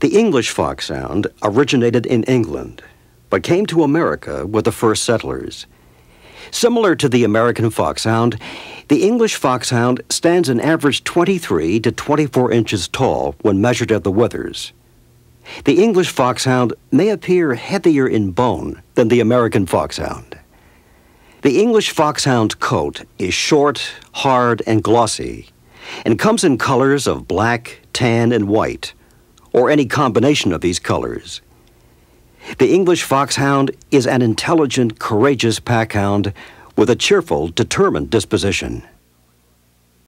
The English fox sound originated in England, but came to America with the first settlers. Similar to the American foxhound, the English foxhound stands an average 23 to 24 inches tall when measured at the withers. The English foxhound may appear heavier in bone than the American foxhound. The English foxhound coat is short, hard, and glossy, and comes in colors of black, tan, and white or any combination of these colors. The English Foxhound is an intelligent, courageous packhound with a cheerful, determined disposition.